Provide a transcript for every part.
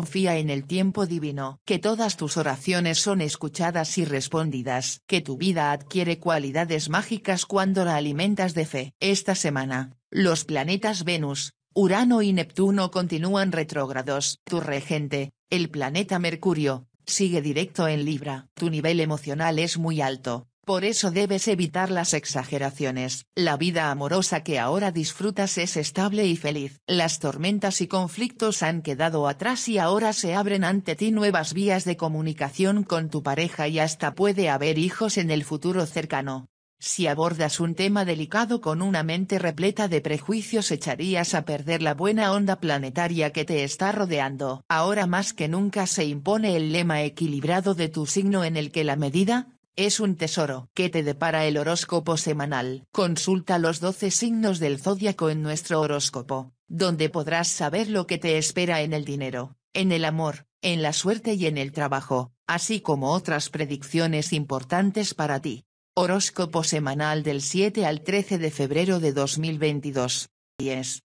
Confía en el tiempo divino, que todas tus oraciones son escuchadas y respondidas, que tu vida adquiere cualidades mágicas cuando la alimentas de fe. Esta semana, los planetas Venus, Urano y Neptuno continúan retrógrados. Tu regente, el planeta Mercurio, sigue directo en Libra. Tu nivel emocional es muy alto, por eso debes evitar las exageraciones. La vida amorosa que ahora disfrutas es estable y feliz. Las tormentas y conflictos han quedado atrás y ahora se abren ante ti nuevas vías de comunicación con tu pareja y hasta puede haber hijos en el futuro cercano. Si abordas un tema delicado con una mente repleta de prejuicios echarías a perder la buena onda planetaria que te está rodeando. Ahora más que nunca se impone el lema equilibrado de tu signo en el que la medida, es un tesoro que te depara el horóscopo semanal. Consulta los 12 signos del zodiaco en nuestro horóscopo, donde podrás saber lo que te espera en el dinero, en el amor, en la suerte y en el trabajo, así como otras predicciones importantes para ti. Horóscopo semanal del 7 al 13 de febrero de 2022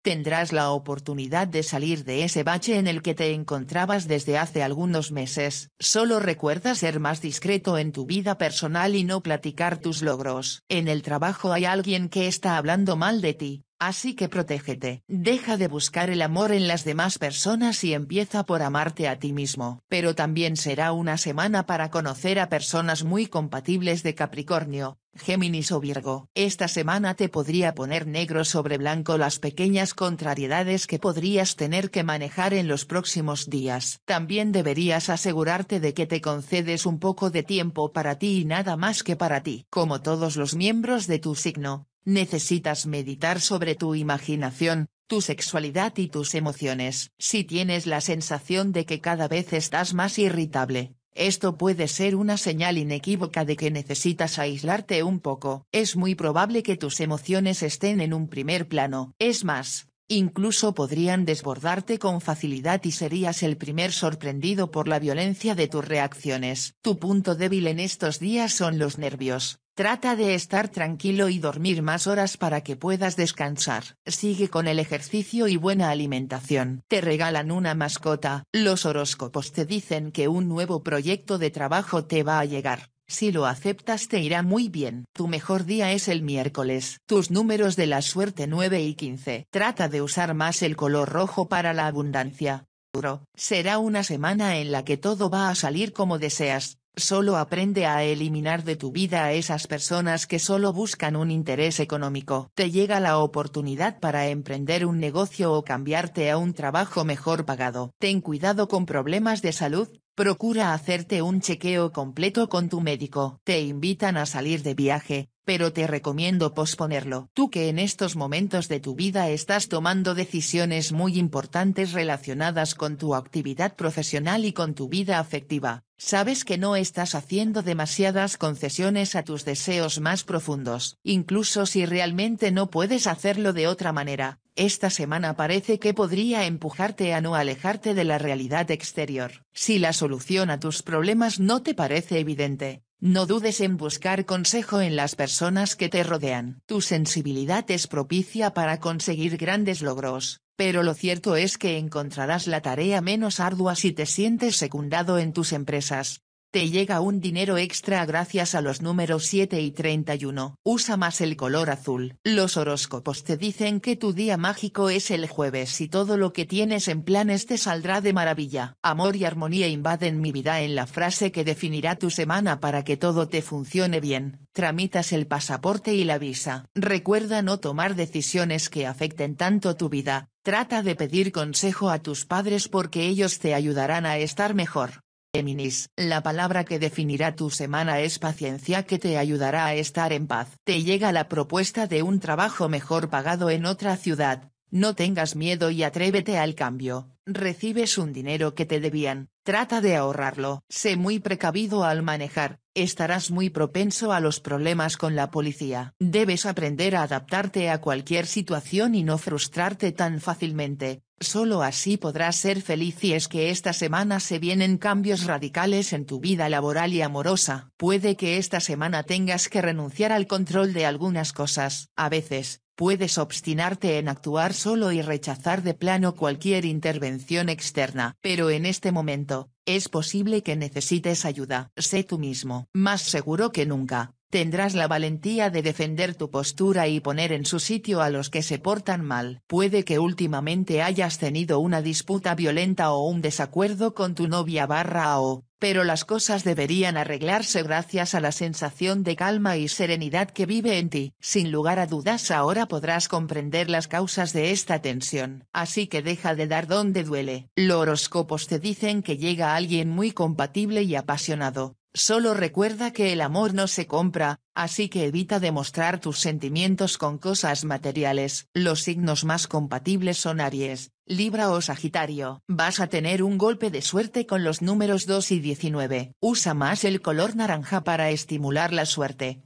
tendrás la oportunidad de salir de ese bache en el que te encontrabas desde hace algunos meses. Solo recuerda ser más discreto en tu vida personal y no platicar tus logros. En el trabajo hay alguien que está hablando mal de ti, Así que protégete. Deja de buscar el amor en las demás personas y empieza por amarte a ti mismo. Pero también será una semana para conocer a personas muy compatibles de Capricornio, Géminis o Virgo. Esta semana te podría poner negro sobre blanco las pequeñas contrariedades que podrías tener que manejar en los próximos días. También deberías asegurarte de que te concedes un poco de tiempo para ti y nada más que para ti. Como todos los miembros de tu signo, Necesitas meditar sobre tu imaginación, tu sexualidad y tus emociones. Si tienes la sensación de que cada vez estás más irritable, esto puede ser una señal inequívoca de que necesitas aislarte un poco. Es muy probable que tus emociones estén en un primer plano. Es más, incluso podrían desbordarte con facilidad y serías el primer sorprendido por la violencia de tus reacciones. Tu punto débil en estos días son los nervios. Trata de estar tranquilo y dormir más horas para que puedas descansar. Sigue con el ejercicio y buena alimentación. Te regalan una mascota. Los horóscopos te dicen que un nuevo proyecto de trabajo te va a llegar. Si lo aceptas te irá muy bien. Tu mejor día es el miércoles. Tus números de la suerte 9 y 15. Trata de usar más el color rojo para la abundancia. Será una semana en la que todo va a salir como deseas. Solo aprende a eliminar de tu vida a esas personas que solo buscan un interés económico. Te llega la oportunidad para emprender un negocio o cambiarte a un trabajo mejor pagado. Ten cuidado con problemas de salud, procura hacerte un chequeo completo con tu médico. Te invitan a salir de viaje, pero te recomiendo posponerlo. Tú que en estos momentos de tu vida estás tomando decisiones muy importantes relacionadas con tu actividad profesional y con tu vida afectiva, Sabes que no estás haciendo demasiadas concesiones a tus deseos más profundos, incluso si realmente no puedes hacerlo de otra manera. Esta semana parece que podría empujarte a no alejarte de la realidad exterior. Si la solución a tus problemas no te parece evidente, no dudes en buscar consejo en las personas que te rodean. Tu sensibilidad es propicia para conseguir grandes logros, pero lo cierto es que encontrarás la tarea menos ardua si te sientes secundado en tus empresas, te llega un dinero extra gracias a los números 7 y 31. Usa más el color azul. Los horóscopos te dicen que tu día mágico es el jueves y todo lo que tienes en planes te saldrá de maravilla. Amor y armonía invaden mi vida en la frase que definirá tu semana para que todo te funcione bien. Tramitas el pasaporte y la visa. Recuerda no tomar decisiones que afecten tanto tu vida. Trata de pedir consejo a tus padres porque ellos te ayudarán a estar mejor. Géminis, la palabra que definirá tu semana es paciencia que te ayudará a estar en paz. Te llega la propuesta de un trabajo mejor pagado en otra ciudad, no tengas miedo y atrévete al cambio. Recibes un dinero que te debían, trata de ahorrarlo. Sé muy precavido al manejar, estarás muy propenso a los problemas con la policía. Debes aprender a adaptarte a cualquier situación y no frustrarte tan fácilmente. Solo así podrás ser feliz y es que esta semana se vienen cambios radicales en tu vida laboral y amorosa. Puede que esta semana tengas que renunciar al control de algunas cosas. A veces, puedes obstinarte en actuar solo y rechazar de plano cualquier intervención externa. Pero en este momento, es posible que necesites ayuda. Sé tú mismo, más seguro que nunca, tendrás la valentía de defender tu postura y poner en su sitio a los que se portan mal. Puede que últimamente hayas tenido una disputa violenta o un desacuerdo con tu novia barra o, pero las cosas deberían arreglarse gracias a la sensación de calma y serenidad que vive en ti. Sin lugar a dudas ahora podrás comprender las causas de esta tensión. Así que deja de dar donde duele. Los horóscopos te dicen que llega alguien muy compatible y apasionado, Solo recuerda que el amor no se compra, así que evita demostrar tus sentimientos con cosas materiales. Los signos más compatibles son Aries, Libra o Sagitario. Vas a tener un golpe de suerte con los números 2 y 19. Usa más el color naranja para estimular la suerte.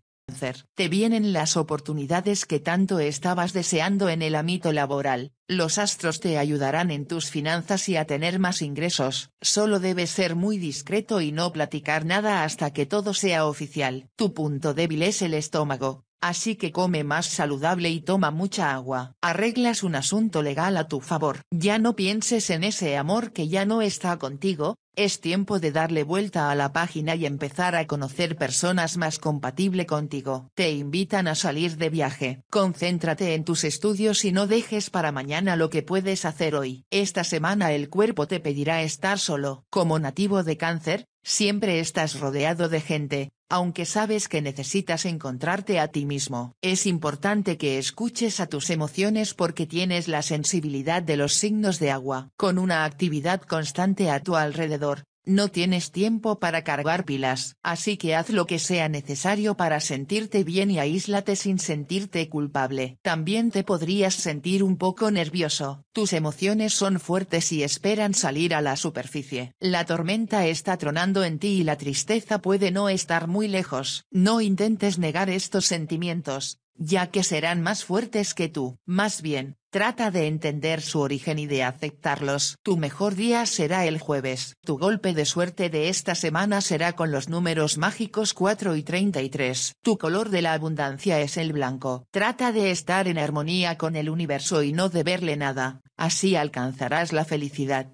Te vienen las oportunidades que tanto estabas deseando en el ámbito laboral, los astros te ayudarán en tus finanzas y a tener más ingresos. Solo debes ser muy discreto y no platicar nada hasta que todo sea oficial. Tu punto débil es el estómago, Así que come más saludable y toma mucha agua. Arreglas un asunto legal a tu favor. Ya no pienses en ese amor que ya no está contigo, es tiempo de darle vuelta a la página y empezar a conocer personas más compatible contigo. Te invitan a salir de viaje. Concéntrate en tus estudios y no dejes para mañana lo que puedes hacer hoy. Esta semana el cuerpo te pedirá estar solo. Como nativo de cáncer, Siempre estás rodeado de gente, aunque sabes que necesitas encontrarte a ti mismo. Es importante que escuches a tus emociones porque tienes la sensibilidad de los signos de agua. Con una actividad constante a tu alrededor, no tienes tiempo para cargar pilas, así que haz lo que sea necesario para sentirte bien y aíslate sin sentirte culpable. También te podrías sentir un poco nervioso, tus emociones son fuertes y esperan salir a la superficie. La tormenta está tronando en ti y la tristeza puede no estar muy lejos. No intentes negar estos sentimientos, ya que serán más fuertes que tú. Más bien, trata de entender su origen y de aceptarlos. Tu mejor día será el jueves. Tu golpe de suerte de esta semana será con los números mágicos 4 y 33. Tu color de la abundancia es el blanco. Trata de estar en armonía con el universo y no de verle nada, así alcanzarás la felicidad.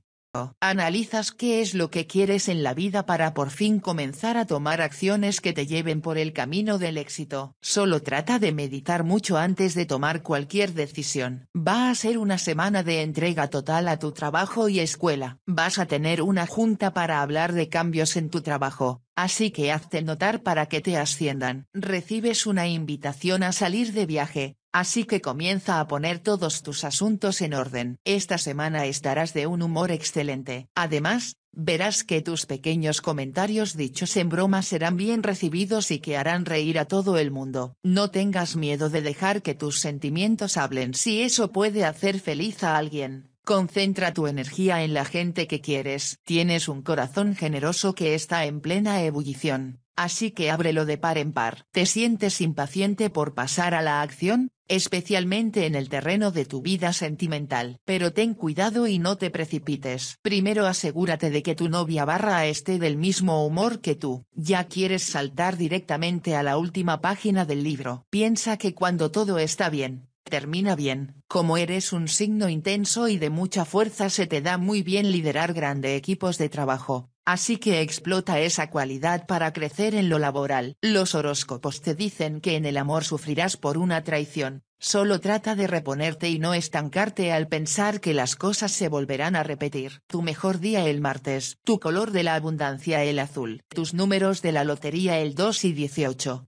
Analizas qué es lo que quieres en la vida para por fin comenzar a tomar acciones que te lleven por el camino del éxito. Solo trata de meditar mucho antes de tomar cualquier decisión. Va a ser una semana de entrega total a tu trabajo y escuela. Vas a tener una junta para hablar de cambios en tu trabajo. Así que hazte notar para que te asciendan. Recibes una invitación a salir de viaje, Así que comienza a poner todos tus asuntos en orden. Esta semana estarás de un humor excelente. Además, verás que tus pequeños comentarios dichos en broma serán bien recibidos y que harán reír a todo el mundo. No tengas miedo de dejar que tus sentimientos hablen si eso puede hacer feliz a alguien. Concentra tu energía en la gente que quieres. Tienes un corazón generoso que está en plena ebullición así que ábrelo de par en par. ¿Te sientes impaciente por pasar a la acción? especialmente en el terreno de tu vida sentimental. Pero ten cuidado y no te precipites. Primero asegúrate de que tu novia barra esté del mismo humor que tú. Ya quieres saltar directamente a la última página del libro. Piensa que cuando todo está bien, termina bien. Como eres un signo intenso y de mucha fuerza se te da muy bien liderar grandes equipos de trabajo. Así que explota esa cualidad para crecer en lo laboral. Los horóscopos te dicen que en el amor sufrirás por una traición, solo trata de reponerte y no estancarte al pensar que las cosas se volverán a repetir. Tu mejor día el martes, tu color de la abundancia el azul, tus números de la lotería el 2 y 18.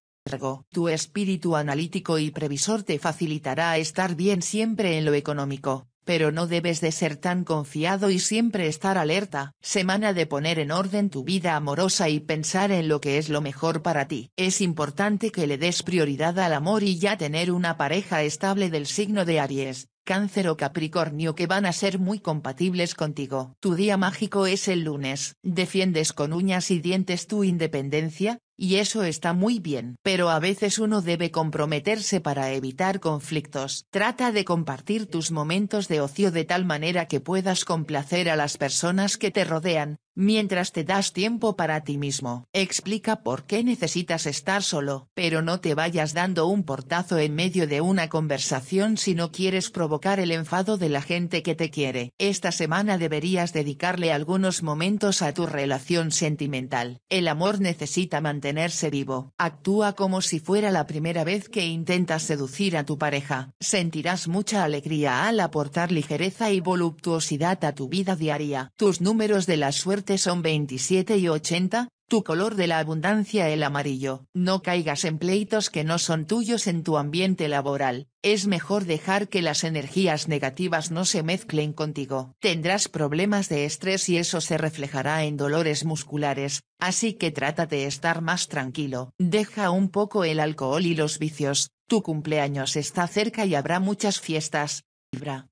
tu espíritu analítico y previsor te facilitará estar bien siempre en lo económico pero no debes de ser tan confiado y siempre estar alerta. Semana de poner en orden tu vida amorosa y pensar en lo que es lo mejor para ti. Es importante que le des prioridad al amor y ya tener una pareja estable del signo de Aries, Cáncer o Capricornio que van a ser muy compatibles contigo. Tu día mágico es el lunes. Defiendes con uñas y dientes tu independencia, y eso está muy bien, pero a veces uno debe comprometerse para evitar conflictos. Trata de compartir tus momentos de ocio de tal manera que puedas complacer a las personas que te rodean, mientras te das tiempo para ti mismo. Explica por qué necesitas estar solo, pero no te vayas dando un portazo en medio de una conversación si no quieres provocar el enfado de la gente que te quiere. Esta semana deberías dedicarle algunos momentos a tu relación sentimental. El amor necesita mantenerse vivo. Actúa como si fuera la primera vez que intentas seducir a tu pareja. Sentirás mucha alegría al aportar ligereza y voluptuosidad a tu vida diaria. Tus números de la suerte son 27 y 80, tu color de la abundancia el amarillo. No caigas en pleitos que no son tuyos en tu ambiente laboral, es mejor dejar que las energías negativas no se mezclen contigo. Tendrás problemas de estrés y eso se reflejará en dolores musculares, así que trata de estar más tranquilo. Deja un poco el alcohol y los vicios, tu cumpleaños está cerca y habrá muchas fiestas,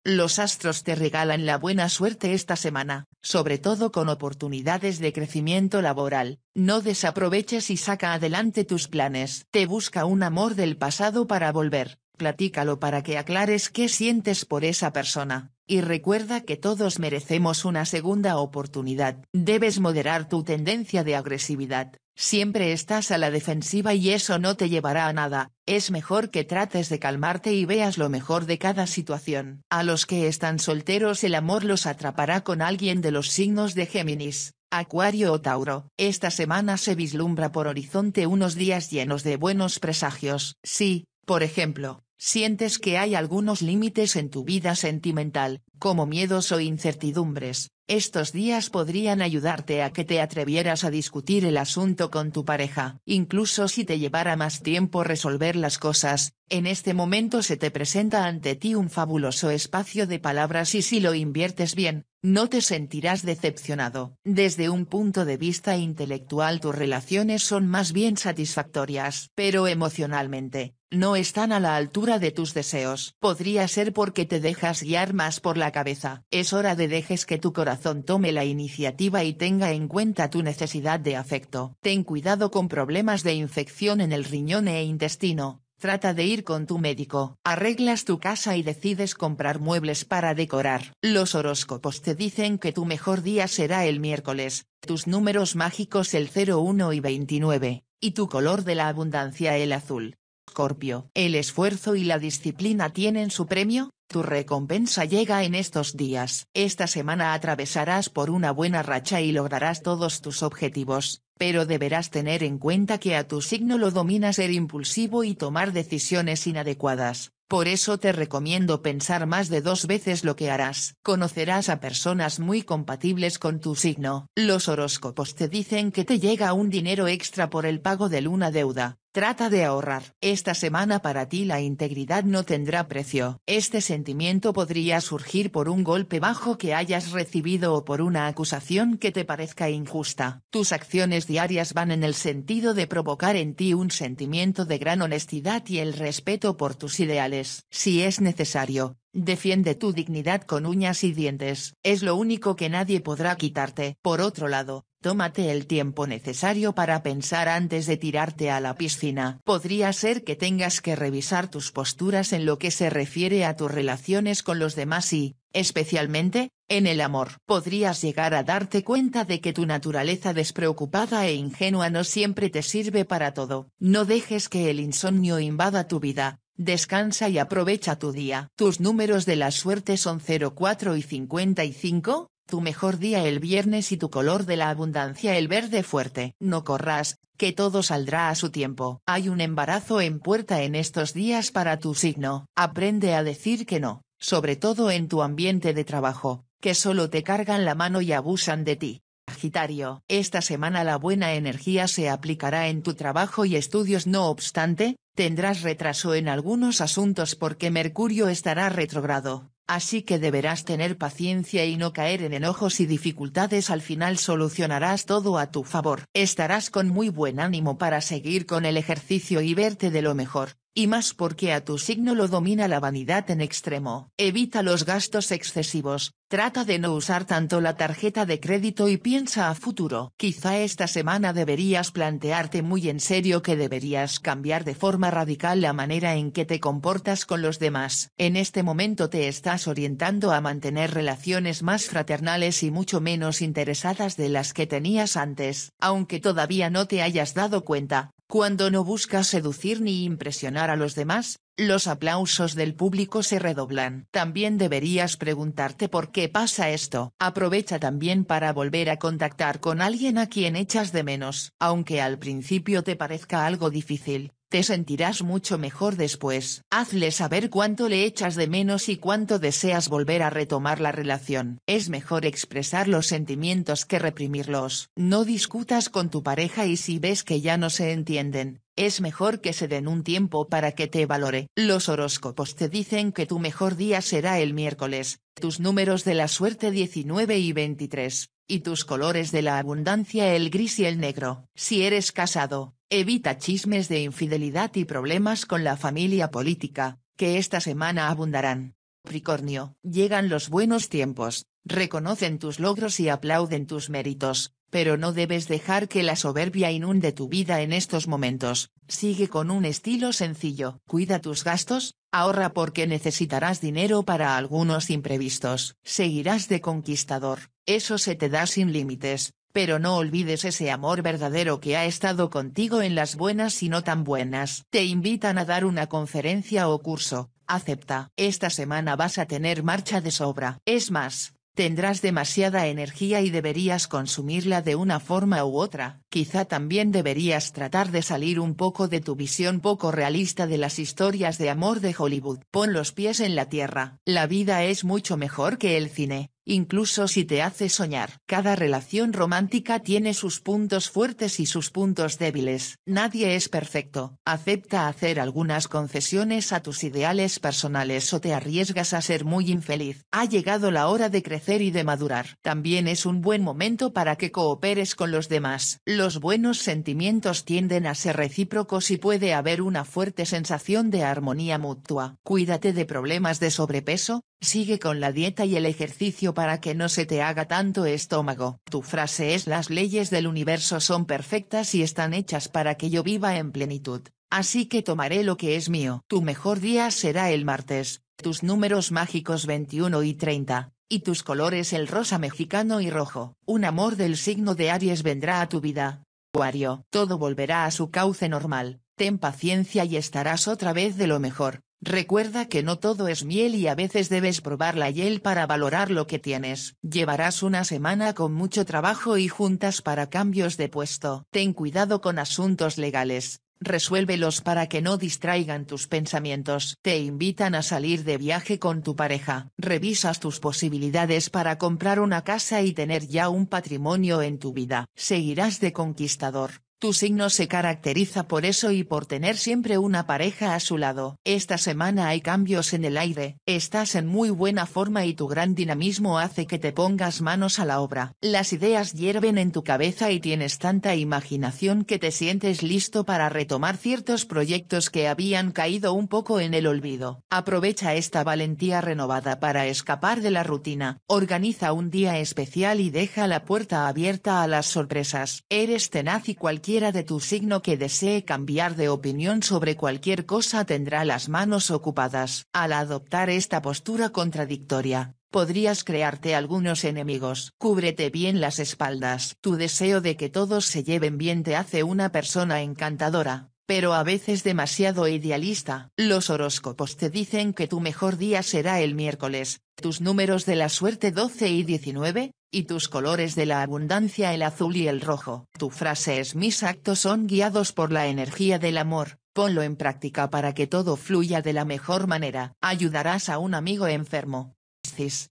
los astros te regalan la buena suerte esta semana, sobre todo con oportunidades de crecimiento laboral. No desaproveches y saca adelante tus planes. Te busca un amor del pasado para volver. Platícalo para que aclares qué sientes por esa persona, y recuerda que todos merecemos una segunda oportunidad. Debes moderar tu tendencia de agresividad. Siempre estás a la defensiva y eso no te llevará a nada, es mejor que trates de calmarte y veas lo mejor de cada situación. A los que están solteros el amor los atrapará con alguien de los signos de Géminis, Acuario o Tauro. Esta semana se vislumbra por horizonte unos días llenos de buenos presagios. Sí, por ejemplo, Sientes que hay algunos límites en tu vida sentimental, como miedos o incertidumbres. Estos días podrían ayudarte a que te atrevieras a discutir el asunto con tu pareja. Incluso si te llevara más tiempo resolver las cosas, en este momento se te presenta ante ti un fabuloso espacio de palabras y si lo inviertes bien, no te sentirás decepcionado. Desde un punto de vista intelectual tus relaciones son más bien satisfactorias, pero emocionalmente, no están a la altura de tus deseos. Podría ser porque te dejas guiar más por la cabeza. Es hora de dejes que tu corazón tome la iniciativa y tenga en cuenta tu necesidad de afecto. Ten cuidado con problemas de infección en el riñón e intestino. Trata de ir con tu médico. Arreglas tu casa y decides comprar muebles para decorar. Los horóscopos te dicen que tu mejor día será el miércoles, tus números mágicos el 01 y 29, y tu color de la abundancia el azul. Escorpio. El esfuerzo y la disciplina tienen su premio, tu recompensa llega en estos días. Esta semana atravesarás por una buena racha y lograrás todos tus objetivos, pero deberás tener en cuenta que a tu signo lo domina ser impulsivo y tomar decisiones inadecuadas. Por eso te recomiendo pensar más de dos veces lo que harás. Conocerás a personas muy compatibles con tu signo. Los horóscopos te dicen que te llega un dinero extra por el pago de una deuda Trata de ahorrar. Esta semana para ti la integridad no tendrá precio. Este sentimiento podría surgir por un golpe bajo que hayas recibido o por una acusación que te parezca injusta. Tus acciones diarias van en el sentido de provocar en ti un sentimiento de gran honestidad y el respeto por tus ideales. Si es necesario, Defiende tu dignidad con uñas y dientes, es lo único que nadie podrá quitarte. Por otro lado, Tómate el tiempo necesario para pensar antes de tirarte a la piscina. Podría ser que tengas que revisar tus posturas en lo que se refiere a tus relaciones con los demás y, especialmente, en el amor. Podrías llegar a darte cuenta de que tu naturaleza despreocupada e ingenua no siempre te sirve para todo. No dejes que el insomnio invada tu vida. Descansa y aprovecha tu día. Tus números de la suerte son 04 y 55, tu mejor día el viernes y tu color de la abundancia el verde fuerte. No corras, que todo saldrá a su tiempo. Hay un embarazo en puerta en estos días para tu signo. Aprende a decir que no, sobre todo en tu ambiente de trabajo, que solo te cargan la mano y abusan de ti. Sagitario, esta semana la buena energía se aplicará en tu trabajo y estudios no obstante, tendrás retraso en algunos asuntos porque Mercurio estará retrogrado. Así que deberás tener paciencia y no caer en enojos y dificultades al final solucionarás todo a tu favor. Estarás con muy buen ánimo para seguir con el ejercicio y verte de lo mejor y más porque a tu signo lo domina la vanidad en extremo. Evita los gastos excesivos, trata de no usar tanto la tarjeta de crédito y piensa a futuro. Quizá esta semana deberías plantearte muy en serio que deberías cambiar de forma radical la manera en que te comportas con los demás. En este momento te estás orientando a mantener relaciones más fraternales y mucho menos interesadas de las que tenías antes, aunque todavía no te hayas dado cuenta, cuando no buscas seducir ni impresionar a los demás, los aplausos del público se redoblan. También deberías preguntarte por qué pasa esto. Aprovecha también para volver a contactar con alguien a quien echas de menos, aunque al principio te parezca algo difícil. Te sentirás mucho mejor después. Hazle saber cuánto le echas de menos y cuánto deseas volver a retomar la relación. Es mejor expresar los sentimientos que reprimirlos. No discutas con tu pareja y si ves que ya no se entienden, es mejor que se den un tiempo para que te valore. Los horóscopos te dicen que tu mejor día será el miércoles, tus números de la suerte 19 y 23, y tus colores de la abundancia el gris y el negro. Si eres casado, evita chismes de infidelidad y problemas con la familia política, que esta semana abundarán. Pricornio, llegan los buenos tiempos, reconocen tus logros y aplauden tus méritos, pero no debes dejar que la soberbia inunde tu vida en estos momentos, sigue con un estilo sencillo, cuida tus gastos, ahorra porque necesitarás dinero para algunos imprevistos, seguirás de conquistador, eso se te da sin límites, pero no olvides ese amor verdadero que ha estado contigo en las buenas y no tan buenas. Te invitan a dar una conferencia o curso, acepta. Esta semana vas a tener marcha de sobra. Es más, tendrás demasiada energía y deberías consumirla de una forma u otra. Quizá también deberías tratar de salir un poco de tu visión poco realista de las historias de amor de Hollywood. Pon los pies en la tierra. La vida es mucho mejor que el cine. Incluso si te hace soñar. Cada relación romántica tiene sus puntos fuertes y sus puntos débiles. Nadie es perfecto. Acepta hacer algunas concesiones a tus ideales personales o te arriesgas a ser muy infeliz. Ha llegado la hora de crecer y de madurar. También es un buen momento para que cooperes con los demás. Los buenos sentimientos tienden a ser recíprocos y puede haber una fuerte sensación de armonía mutua. Cuídate de problemas de sobrepeso, Sigue con la dieta y el ejercicio para que no se te haga tanto estómago. Tu frase es las leyes del universo son perfectas y están hechas para que yo viva en plenitud, así que tomaré lo que es mío. Tu mejor día será el martes, tus números mágicos 21 y 30, y tus colores el rosa mexicano y rojo. Un amor del signo de Aries vendrá a tu vida. Acuario, todo volverá a su cauce normal, ten paciencia y estarás otra vez de lo mejor. Recuerda que no todo es miel y a veces debes probar la hiel para valorar lo que tienes. Llevarás una semana con mucho trabajo y juntas para cambios de puesto. Ten cuidado con asuntos legales. Resuélvelos para que no distraigan tus pensamientos. Te invitan a salir de viaje con tu pareja. Revisas tus posibilidades para comprar una casa y tener ya un patrimonio en tu vida. Seguirás de conquistador. Tu signo se caracteriza por eso y por tener siempre una pareja a su lado. Esta semana hay cambios en el aire, estás en muy buena forma y tu gran dinamismo hace que te pongas manos a la obra. Las ideas hierven en tu cabeza y tienes tanta imaginación que te sientes listo para retomar ciertos proyectos que habían caído un poco en el olvido. Aprovecha esta valentía renovada para escapar de la rutina, organiza un día especial y deja la puerta abierta a las sorpresas. Eres tenaz y cualquier de tu signo que desee cambiar de opinión sobre cualquier cosa tendrá las manos ocupadas. Al adoptar esta postura contradictoria, podrías crearte algunos enemigos. Cúbrete bien las espaldas. Tu deseo de que todos se lleven bien te hace una persona encantadora pero a veces demasiado idealista. Los horóscopos te dicen que tu mejor día será el miércoles, tus números de la suerte 12 y 19, y tus colores de la abundancia el azul y el rojo. Tu frase es mis actos son guiados por la energía del amor. Ponlo en práctica para que todo fluya de la mejor manera. Ayudarás a un amigo enfermo.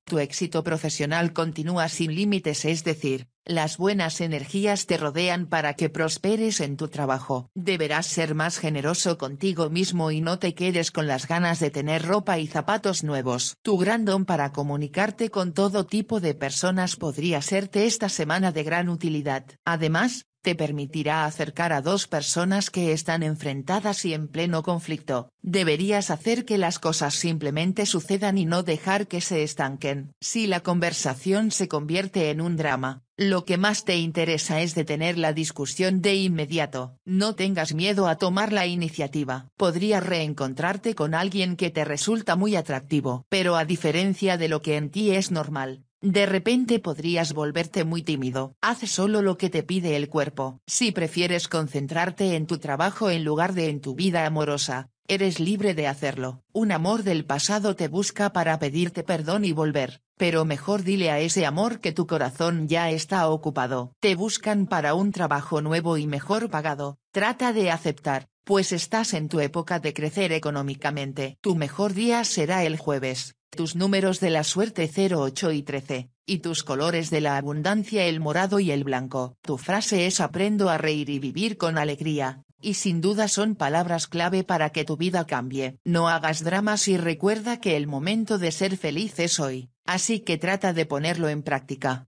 Tu éxito profesional continúa sin límites, es decir, las buenas energías te rodean para que prosperes en tu trabajo. Deberás ser más generoso contigo mismo y no te quedes con las ganas de tener ropa y zapatos nuevos. Tu gran don para comunicarte con todo tipo de personas podría serte esta semana de gran utilidad. Además, te permitirá acercar a dos personas que están enfrentadas y en pleno conflicto. Deberías hacer que las cosas simplemente sucedan y no dejar que se estanquen. Si la conversación se convierte en un drama, lo que más te interesa es detener la discusión de inmediato. No tengas miedo a tomar la iniciativa. Podrías reencontrarte con alguien que te resulta muy atractivo, pero a diferencia de lo que en ti es normal, de repente podrías volverte muy tímido. Haz solo lo que te pide el cuerpo. Si prefieres concentrarte en tu trabajo en lugar de en tu vida amorosa, eres libre de hacerlo. Un amor del pasado te busca para pedirte perdón y volver pero mejor dile a ese amor que tu corazón ya está ocupado. Te buscan para un trabajo nuevo y mejor pagado, trata de aceptar, pues estás en tu época de crecer económicamente. Tu mejor día será el jueves. Tus números de la suerte 08 y 13, y tus colores de la abundancia el morado y el blanco. Tu frase es aprendo a reír y vivir con alegría y sin duda son palabras clave para que tu vida cambie. No hagas dramas y recuerda que el momento de ser feliz es hoy, así que trata de ponerlo en práctica.